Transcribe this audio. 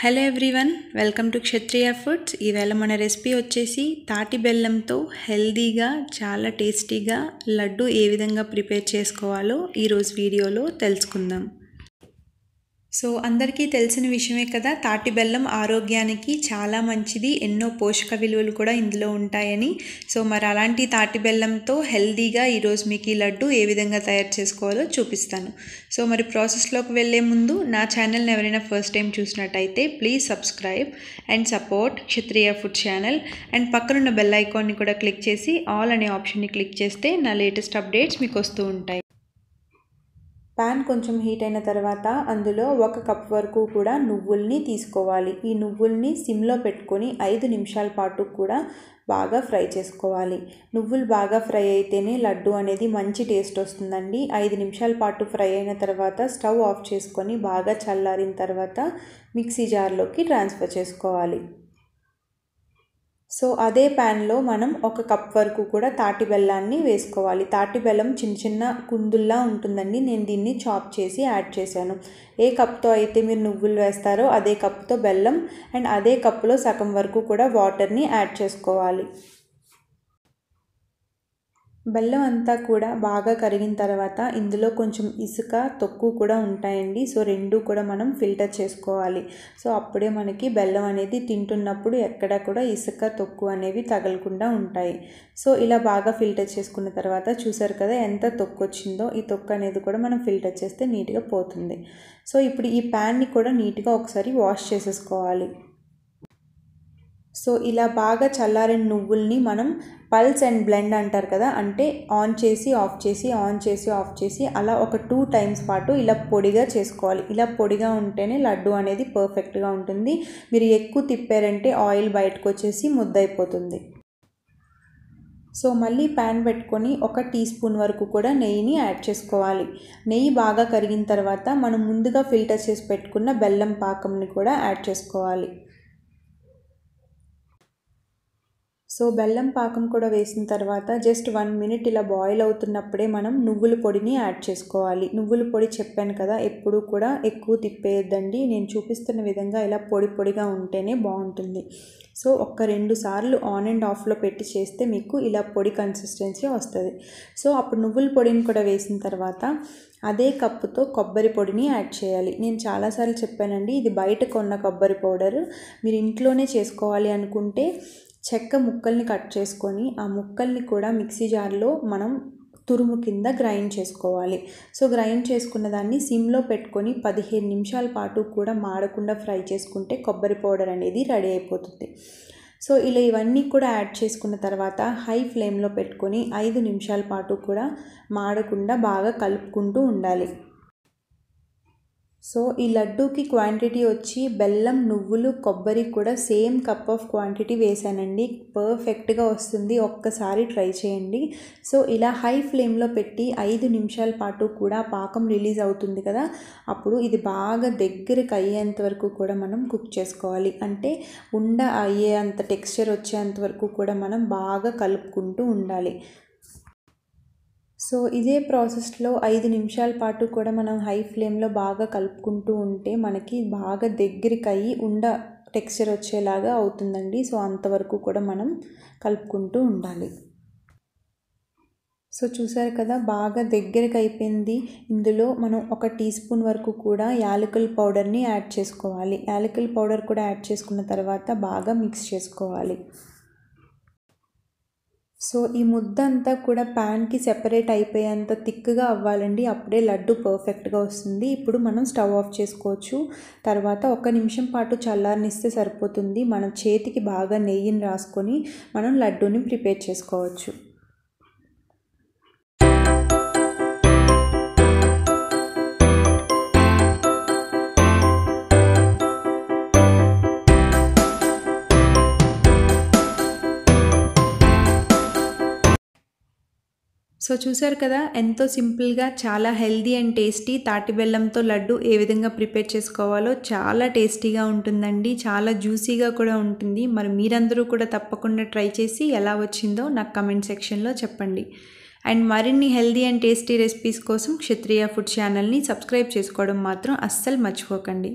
hello everyone welcome to Kshatriya foods ఈవేళ మన recipe వచ్చేసి తాటి బెల్లంతో హెల్దీగా చాలా టేస్టీగా లడ్డు ఏ విధంగా ప్రిపేర్ చేసుకోవాలో ఈరోజు వీడియోలో తెలుసుకుందాం సో అందరికీ తెలిసిన విషయమే కదా తాటి బెల్లం ఆరోగ్యానికి చాలా మంచిది ఎన్నో పోషక విలువలు కూడా ఇందులో ఉంటాయని సో మరి అలాంటి తాటి బెల్లంతో హెల్దీగా ఈరోజు మీకు ఈ లడ్డు ఏ విధంగా తయారు చేసుకోవాలో చూపిస్తాను సో మరి ప్రాసెస్లోకి వెళ్ళే ముందు నా ఛానల్ని ఎవరైనా ఫస్ట్ టైం చూసినట్టయితే please subscribe and support Kshatriya food channel and పక్కనున్న బెల్ ఐకాన్ని కూడా క్లిక్ చేసి ఆల్ అనే ఆప్షన్ని క్లిక్ చేస్తే నా లేటెస్ట్ అప్డేట్స్ మీకు వస్తూ ఉంటాయి ప్యాన్ కొంచెం హీట్ అయిన తర్వాత అందులో ఒక కప్ వరకు కూడా నువ్వుల్ని తీసుకోవాలి ఈ నువ్వుల్ని సిమ్లో పెట్టుకొని ఐదు నిమిషాల పాటు కూడా బాగా ఫ్రై చేసుకోవాలి నువ్వులు బాగా ఫ్రై అయితేనే లడ్డు అనేది మంచి టేస్ట్ వస్తుందండి ఐదు నిమిషాల పాటు ఫ్రై అయిన తర్వాత స్టవ్ ఆఫ్ చేసుకొని బాగా చల్లారిన తర్వాత మిక్సీ జార్లోకి ట్రాన్స్ఫర్ చేసుకోవాలి సో అదే ప్యాన్లో మనం ఒక కప్ వరకు కూడా తాటి బెల్లాన్ని వేసుకోవాలి తాటి బెల్లం చిన్న చిన్న కుందుల్లా ఉంటుందండి నేను దీన్ని చాప్ చేసి యాడ్ చేశాను ఏ కప్తో అయితే మీరు నువ్వులు వేస్తారో అదే కప్తో బెల్లం అండ్ అదే కప్లో సగం వరకు కూడా వాటర్ని యాడ్ చేసుకోవాలి బెల్లం అంతా కూడా బాగా కరిగిన తర్వాత ఇందులో కొంచెం ఇసుక తొక్కు కూడా ఉంటాయండి సో రెండు కూడా మనం ఫిల్టర్ చేసుకోవాలి సో అప్పుడే మనకి బెల్లం అనేది తింటున్నప్పుడు ఎక్కడ కూడా ఇసుక తొక్కు అనేవి తగలకుండా ఉంటాయి సో ఇలా బాగా ఫిల్టర్ చేసుకున్న తర్వాత చూసారు కదా ఎంత తొక్కు వచ్చిందో ఈ తొక్కు అనేది కూడా మనం ఫిల్టర్ చేస్తే నీట్గా పోతుంది సో ఇప్పుడు ఈ ప్యాన్ని కూడా నీట్గా ఒకసారి వాష్ చేసేసుకోవాలి సో ఇలా బాగా చల్లారిన నువ్వుల్ని మనం పల్స్ అండ్ బ్లెండ్ అంటారు కదా అంటే ఆన్ చేసి ఆఫ్ చేసి ఆన్ చేసి ఆఫ్ చేసి అలా ఒక టూ టైమ్స్ పాటు ఇలా పొడిగా చేసుకోవాలి ఇలా పొడిగా ఉంటేనే లడ్డు అనేది పర్ఫెక్ట్గా ఉంటుంది మీరు ఎక్కువ తిప్పారంటే ఆయిల్ బయటకు వచ్చేసి ముద్దైపోతుంది సో మళ్ళీ ప్యాన్ పెట్టుకొని ఒక టీ స్పూన్ వరకు కూడా నెయ్యిని యాడ్ చేసుకోవాలి నెయ్యి బాగా కరిగిన తర్వాత మనం ముందుగా ఫిల్టర్ చేసి పెట్టుకున్న బెల్లం పాకంని కూడా యాడ్ చేసుకోవాలి సో బెల్లం పాకం కూడా వేసిన తర్వాత జస్ట్ వన్ మినిట్ ఇలా బాయిల్ అవుతున్నప్పుడే మనం నువ్వుల పొడిని యాడ్ చేసుకోవాలి నువ్వుల పొడి చెప్పాను కదా ఎప్పుడు కూడా ఎక్కువ తిప్పేయద్దండి నేను చూపిస్తున్న విధంగా ఇలా పొడి పొడిగా ఉంటేనే బాగుంటుంది సో ఒక్క రెండు సార్లు ఆన్ అండ్ ఆఫ్లో పెట్టి చేస్తే మీకు ఇలా పొడి కన్సిస్టెన్సీ వస్తుంది సో అప్పుడు నువ్వుల పొడిని కూడా వేసిన తర్వాత అదే కప్పుతో కొబ్బరి పొడిని యాడ్ చేయాలి నేను చాలాసార్లు చెప్పానండి ఇది బయట కొన్న కొబ్బరి పౌడర్ మీరు ఇంట్లోనే చేసుకోవాలి అనుకుంటే చెక్క ముక్కల్ని కట్ చేసుకొని ఆ ముక్కల్ని కూడా మిక్సీ జార్లో మనం తురుము కింద గ్రైండ్ చేసుకోవాలి సో గ్రైండ్ చేసుకున్న దాన్ని సిమ్లో పెట్టుకొని పదిహేను నిమిషాల పాటు కూడా మాడకుండా ఫ్రై చేసుకుంటే కొబ్బరి పౌడర్ అనేది రెడీ అయిపోతుంది సో ఇలా ఇవన్నీ కూడా యాడ్ చేసుకున్న తర్వాత హై ఫ్లేమ్లో పెట్టుకొని ఐదు నిమిషాల పాటు కూడా మాడకుండా బాగా కలుపుకుంటూ ఉండాలి సో ఈ లడ్డూకి క్వాంటిటీ వచ్చి బెల్లం నువ్వులు కొబ్బరి కూడా సేమ్ కప్ ఆఫ్ క్వాంటిటీ వేసానండి పర్ఫెక్ట్గా వస్తుంది ఒక్కసారి ట్రై చేయండి సో ఇలా హై ఫ్లేమ్లో పెట్టి ఐదు నిమిషాల పాటు కూడా పాకం రిలీజ్ అవుతుంది కదా అప్పుడు ఇది బాగా దగ్గరకు అయ్యేంత వరకు కూడా మనం కుక్ చేసుకోవాలి అంటే ఉండ అయ్యేంత టెక్స్చర్ వచ్చేంత వరకు కూడా మనం బాగా కలుపుకుంటూ ఉండాలి సో ఇదే ప్రాసెస్లో ఐదు నిమిషాల పాటు కూడా మనం హై ఫ్లేమ్లో బాగా కలుపుకుంటూ ఉంటే మనకి బాగా దగ్గరికి అయ్యి ఉండ టెక్స్చర్ వచ్చేలాగా అవుతుందండి సో అంతవరకు కూడా మనం కలుపుకుంటూ ఉండాలి సో చూసారు కదా బాగా దగ్గరికి అయిపోయింది ఇందులో మనం ఒక టీ స్పూన్ వరకు కూడా యాలకుల పౌడర్ని యాడ్ చేసుకోవాలి యాలకుల పౌడర్ కూడా యాడ్ చేసుకున్న తర్వాత బాగా మిక్స్ చేసుకోవాలి సో ఈ ముద్ద అంతా కూడా ప్యాన్కి సెపరేట్ అయిపోయేంత థిక్గా అవ్వాలండి అప్పుడే లడ్డు పర్ఫెక్ట్గా వస్తుంది ఇప్పుడు మనం స్టవ్ ఆఫ్ చేసుకోవచ్చు తర్వాత ఒక నిమిషం పాటు చల్లారనిస్తే సరిపోతుంది మన చేతికి బాగా నెయ్యిని రాసుకొని మనం లడ్డూని ప్రిపేర్ చేసుకోవచ్చు సో చూసారు కదా ఎంతో సింపుల్గా చాలా హెల్దీ అండ్ టేస్టీ తాటి బెల్లంతో లడ్డు ఏ విధంగా ప్రిపేర్ చేసుకోవాలో చాలా టేస్టీగా ఉంటుందండి చాలా జ్యూసీగా కూడా ఉంటుంది మరి మీరందరూ కూడా తప్పకుండా ట్రై చేసి ఎలా వచ్చిందో నాకు కమెంట్ సెక్షన్లో చెప్పండి అండ్ మరిన్ని హెల్దీ అండ్ టేస్టీ రెసిపీస్ కోసం క్షత్రియ ఫుడ్ ఛానల్ని సబ్స్క్రైబ్ చేసుకోవడం మాత్రం అస్సలు మర్చిపోకండి